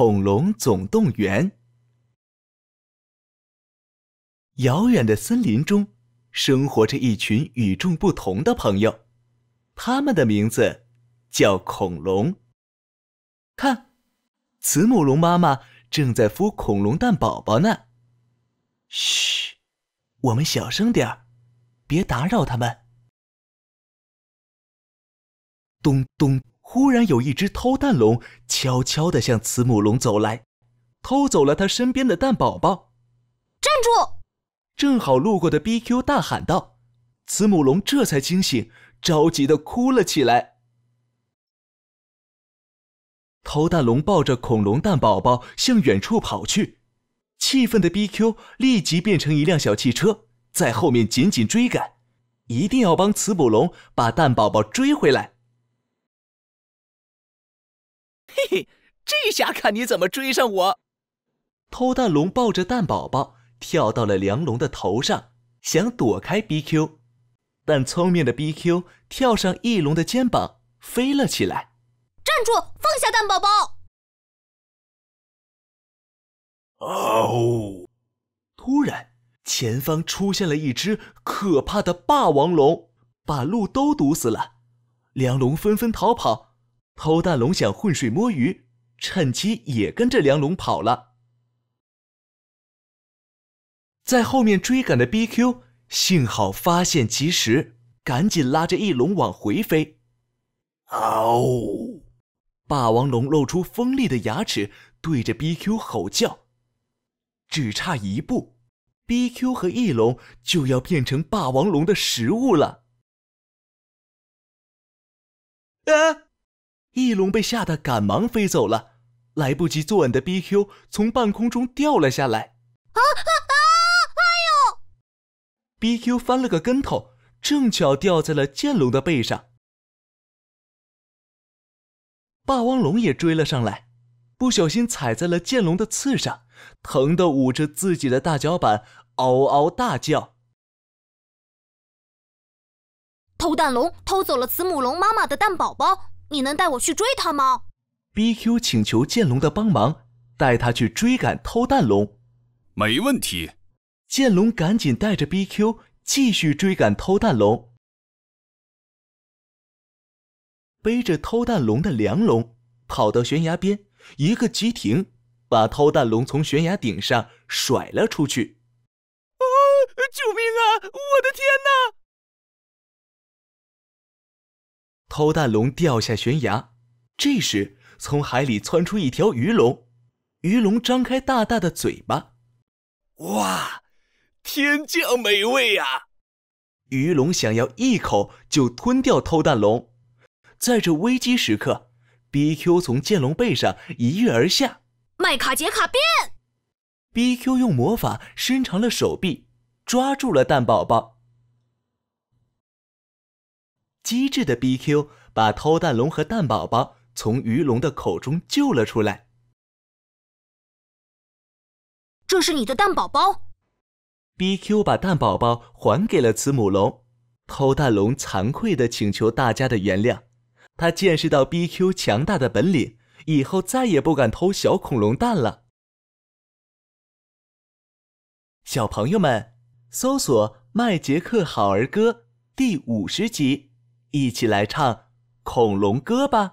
恐龙总动员。遥远的森林中，生活着一群与众不同的朋友，他们的名字叫恐龙。看，慈母龙妈妈正在孵恐龙蛋宝宝呢。嘘，我们小声点儿，别打扰他们。咚咚。忽然，有一只偷蛋龙悄悄地向慈母龙走来，偷走了他身边的蛋宝宝。站住！正好路过的 BQ 大喊道。慈母龙这才惊醒，着急地哭了起来。偷蛋龙抱着恐龙蛋宝宝向远处跑去，气愤的 BQ 立即变成一辆小汽车，在后面紧紧追赶，一定要帮慈母龙把蛋宝宝追回来。嘿嘿，这下看你怎么追上我！偷蛋龙抱着蛋宝宝跳到了梁龙的头上，想躲开 BQ，但聪明的 BQ 跳上翼龙的肩膀飞了起来。站住！放下蛋宝宝！哦！突然，前方出现了一只可怕的霸王龙，把路都堵死了，梁龙纷纷逃跑。偷蛋龙想浑水摸鱼，趁机也跟着梁龙跑了。在后面追赶的 BQ，幸好发现及时，赶紧拉着翼龙往回飞。嗷！霸王龙露出锋利的牙齿，对着 BQ 吼叫。只差一步，BQ 和翼龙就要变成霸王龙的食物了。啊！翼龙被吓得赶忙飞走了，来不及坐稳的 BQ 从半空中掉了下来。啊啊啊！哎呦！BQ 翻了个跟头，正巧掉在了剑龙的背上。霸王龙也追了上来，不小心踩在了剑龙的刺上，疼得捂着自己的大脚板，嗷嗷大叫。偷蛋龙偷走了慈母龙妈妈的蛋宝宝。你能带我去追他吗？BQ 请求剑龙的帮忙，带他去追赶偷蛋龙。没问题。剑龙赶紧带着 BQ 继续追赶偷蛋龙。背着偷蛋龙的梁龙跑到悬崖边，一个急停，把偷蛋龙从悬崖顶上甩了出去。偷蛋龙掉下悬崖，这时从海里窜出一条鱼龙，鱼龙张开大大的嘴巴，哇，天降美味啊！鱼龙想要一口就吞掉偷蛋龙，在这危机时刻，BQ 从剑龙背上一跃而下，麦卡杰卡变，BQ 用魔法伸长了手臂，抓住了蛋宝宝。机智的 BQ 把偷蛋龙和蛋宝宝从鱼龙的口中救了出来。这是你的蛋宝宝。BQ 把蛋宝宝还给了慈母龙。偷蛋龙惭愧地请求大家的原谅。他见识到 BQ 强大的本领，以后再也不敢偷小恐龙蛋了。小朋友们，搜索麦杰克好儿歌第五十集。一起来唱《恐龙歌》吧。